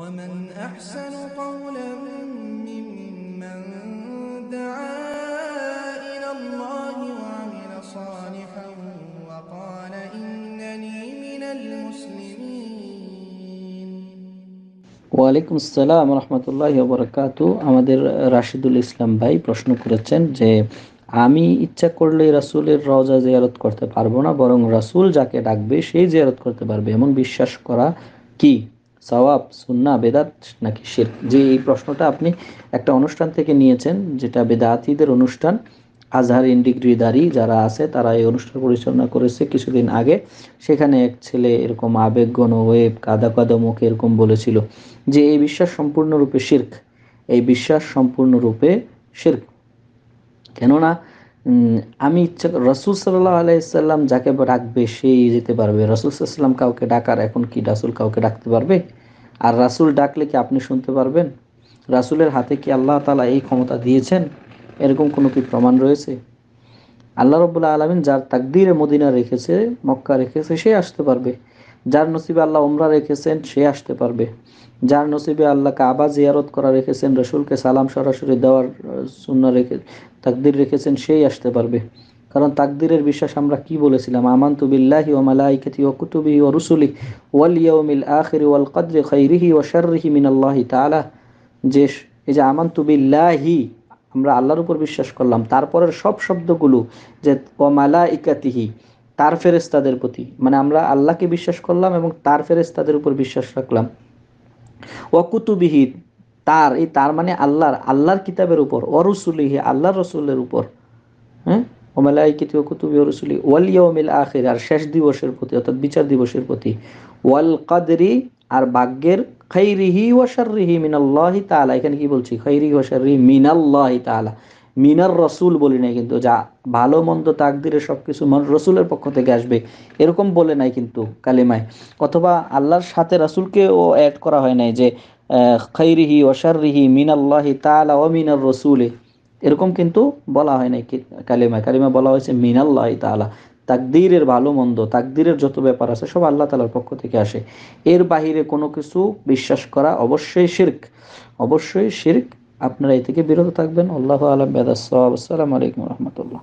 ومن أحسن قولا ممن دعا إلى الله وعمل صالحا وقال إنني من المسلمين ওয়ালাইকুম আসসালাম রহমতুল্লাহ বরকাত আমাদের রাশিদুল ইসলাম ভাই প্রশ্ন করেছেন যে আমি ইচ্ছা করলে রাসুলের রওজা জিয়ারত করতে পারবো না বরং রাসুল যাকে ডাকবে সেই জিয়ারত করতে পারবে এমন বিশ্বাস করা কি সওয়াব সুন্না বেদাত নাকি শির যে এই প্রশ্নটা আপনি একটা অনুষ্ঠান থেকে নিয়েছেন যেটা বেদাতিদের অনুষ্ঠান আজহার ইন্ডিগ্রিদারি যারা আছে তারা এই অনুষ্ঠান পরিচালনা করেছে কিছুদিন আগে সেখানে এক ছেলে এরকম আবেগগণ ওয়েব কাদা কাদা মুখে এরকম বলেছিল যে এই বিশ্বাস সম্পূর্ণরূপে শির্ক এই বিশ্বাস সম্পূর্ণরূপে শির্ক কেননা আমি ইচ্ছা রসুল সাল্লাহ আলাইসাল্লাম যাকে ডাকবে সেই যেতে পারবে রসুল সাল্লাম কাউকে ডাকার এখন কি রাসুল কাউকে ডাকতে পারবে আর রাসুল ডাকলে কি আপনি শুনতে পারবেন রাসুলের হাতে কি আল্লাহ তালা এই ক্ষমতা দিয়েছেন এরকম কোনো কি প্রমাণ রয়েছে আল্লাহ রবুল্লা আলমিন যার তাকদিরে মদিনা রেখেছে মক্কা রেখেছে সে আসতে পারবে যার নসিবে আল্লাহ ওমরা রেখেছেন সে আসতে পারবে যার নসিবে আল্লাহকে আবার জিয়ারত করা রেখেছেন রসুলকে সালাম সরাসরি দেওয়ার সুন্না রেখে তাকদির রেখেছেন সেই আসতে পারবে কারণ তাকদিরের বিশ্বাস আমরা কি বলেছিলাম তু বিল্লাহি ও মালাইকাতি ও কুতুবি ও রুসুলি ওয়াল ইয়াউমিল আখির ওয়াল কদরি খৈরিহি ও শাররিহি তা তাআলা যে এই যে তু বিল্লাহি আমরা আল্লাহর উপর বিশ্বাস করলাম তারপরের সব শব্দগুলো যে ও মালাইকাতিহি তার ফেরেস্তাদের প্রতি মানে আমরা আল্লাহকে বিশ্বাস করলাম এবং তার ফেরেস্তাদের উপর বিশ্বাস রাখলাম অকুতুবিহি তার এই তার মানে আল্লাহর আল্লাহর কিতাবের উপর অরসুলিহি আল্লাহর রসুলের উপর হ্যাঁ ওমালাই কিতিব অকুতুবি রসুলি ওয়ালিয়া ইয়াউমিল আখির আর শেষ দিবসের প্রতি অর্থাৎ বিচার দিবসের প্রতি ওয়াল কাদরি আর ভাগ্যের খৈরিহি ওয়া শাররিহি মিনাল্লাহি তালা এখানে কি বলছি খৈরি ওয়া শাররিহি মিনাল্লাহি তালা মিনার রসুল বলি নাই কিন্তু যা ভালো মন্দ দিলে সব কিছু রসুলের পক্ষ থেকে আসবে এরকম বলে নাই কিন্তু কালিমায় অথবা আল্লাহর সাথে ও অ্যাড করা হয় নাই যে খৈরিহি ওশারিহি মিনাল্লাহি তালা ও মিনার রসুলে এরকম কিন্তু বলা হয় নাই কালিমায় কালিমা বলা হয়েছে মিনাল্লাহি তালা তাকদীরের ভালো মন্দ তাকদীরের যত ব্যাপার আছে সব আল্লাহ তালার পক্ষ থেকে আসে এর বাহিরে কোনো কিছু বিশ্বাস করা অবশ্যই শির্ক অবশ্যই শির্ক আপনারা এ থেকে বিরত থাকবেন আল্লাহ আলম বেদাস আসসালামু আলাইকুম রহমতুল্লাহ